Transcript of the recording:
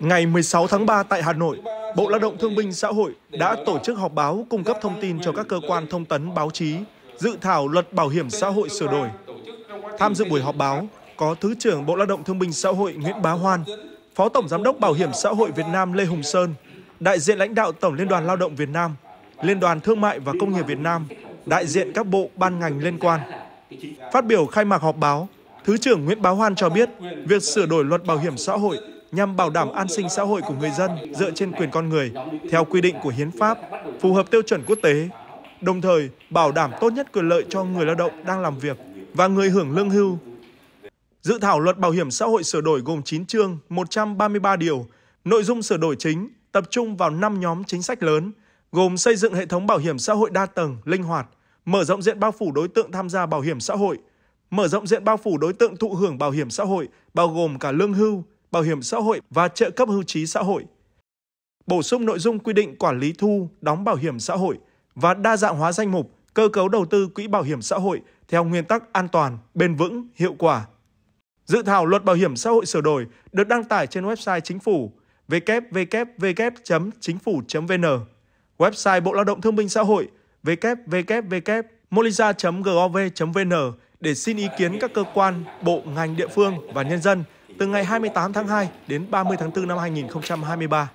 Ngày 16 tháng 3 tại Hà Nội, Bộ Lao động Thương binh Xã hội đã tổ chức họp báo cung cấp thông tin cho các cơ quan thông tấn báo chí dự thảo luật bảo hiểm xã hội sửa đổi. Tham dự buổi họp báo có Thứ trưởng Bộ Lao động Thương binh Xã hội Nguyễn Bá Hoan, Phó Tổng Giám đốc Bảo hiểm xã hội Việt Nam Lê Hùng Sơn, đại diện lãnh đạo Tổng Liên đoàn Lao động Việt Nam, Liên đoàn Thương mại và Công nghiệp Việt Nam, đại diện các bộ ban ngành liên quan. Phát biểu khai mạc họp báo, Thứ trưởng Nguyễn Bá Hoan cho biết, việc sửa đổi luật bảo hiểm xã hội nhằm bảo đảm an sinh xã hội của người dân dựa trên quyền con người, theo quy định của hiến pháp, phù hợp tiêu chuẩn quốc tế, đồng thời bảo đảm tốt nhất quyền lợi cho người lao động đang làm việc và người hưởng lương hưu. Dự thảo luật bảo hiểm xã hội sửa đổi gồm 9 chương, 133 điều. Nội dung sửa đổi chính tập trung vào 5 nhóm chính sách lớn, gồm xây dựng hệ thống bảo hiểm xã hội đa tầng, linh hoạt, mở rộng diện bao phủ đối tượng tham gia bảo hiểm xã hội, mở rộng diện bao phủ đối tượng thụ hưởng bảo hiểm xã hội, bao gồm cả lương hưu, bảo hiểm xã hội và trợ cấp hưu trí xã hội. Bổ sung nội dung quy định quản lý thu, đóng bảo hiểm xã hội và đa dạng hóa danh mục, cơ cấu đầu tư quỹ bảo hiểm xã hội theo nguyên tắc an toàn, bền vững, hiệu quả. Dự thảo luật bảo hiểm xã hội sửa đổi được đăng tải trên website chính phủ www chinhphu vn website Bộ Lao động Thương binh Xã hội www.molisa.gov.vn để xin ý kiến các cơ quan, bộ, ngành địa phương và nhân dân từ ngày 28 tháng 2 đến 30 tháng 4 năm 2023.